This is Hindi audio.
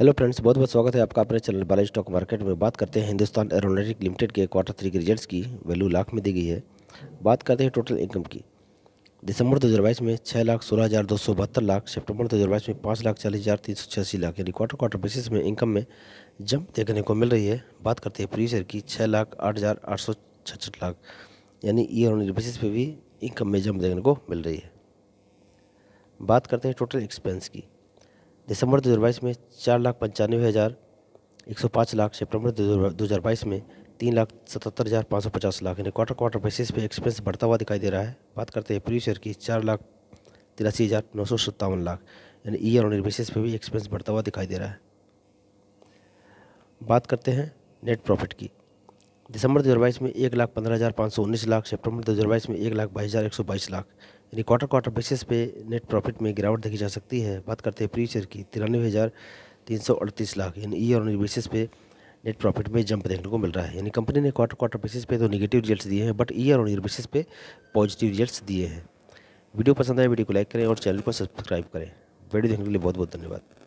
हेलो फ्रेंड्स बहुत बहुत स्वागत है आपका अपने चैनल बाला स्टॉक मार्केट में बात करते हैं हिंदुस्तान एरोनॉटिक लिमिटेड के क्वार्टर थ्री के रिजल्ट्स की वैल्यू लाख में दी गई है बात करते हैं टोटल इनकम की दिसंबर दो हज़ार बाईस में छः लाख सोलह हज़ार दो सौ बहत्तर लाख सेप्टेम्बर दो हज़ार बाईस में पाँच लाख चालीस हज़ार तीन सौ छियासी लाख यानी क्वार्टर क्वार्टर बेसिस में इनकम में जंप देखने को मिल रही है बात करते हैं प्रीवियस ईयर की छः लाख आठ हज़ार आठ सौ छसठ लाख यानी ईयर ऑन बेसिस पे भी इनकम में जंप देखने को मिल रही है बात करते हैं टोटल एक्सपेंस की दिसंबर 2022 में चार लाख पंचानवे हज़ार एक सौ पाँच लाख सितंबर 2022 में तीन लाख सतहत्तर हज़ार पाँच सौ पचास लाख यानी क्वार्टर क्वार्टर बेसिस पे एक्सपेंस बढ़ता हुआ दिखाई दे रहा है बात करते हैं प्रीवियस ईयर की चार लाख तिरासी हज़ार नौ सौ सत्तावन लाख यानी ईयर ऑन ईयर बेसिस पे भी एक्सपेंस बढ़ता हुआ दिखाई दे रहा है बात करते हैं नेट प्रॉफिट की दिसंबर 2022 में एक लाख पंद्रह हज़ार पाँच सौ उन्नीस लाख सितंबर 2022 में एक लाख बाईस हज़ार एक सौ बाईस लाख यानी क्वार्टर क्वार्टर बेसिस पे नेट प्रॉफिट में गिरावट देखी जा सकती है बात करते हैं प्रीचर की तिरानवे हज़ार तीन सौ अड़तीस लाख यानी ईयर ऑन बेसिस पे नेट प्रॉफिट में जंप देखने को मिल रहा है यानी कंपनी ने क्वार्टर क्वार्टर बेसिस पे तो निगेटिव रिजल्ट दिए हैं but year on year basis पे पॉजिटिव रिजल्ट दिए हैं वीडियो पसंद आए वीडियो को लाइक करें और चैनल को सब्सक्राइब करें वीडियो देखने के लिए बहुत बहुत धन्यवाद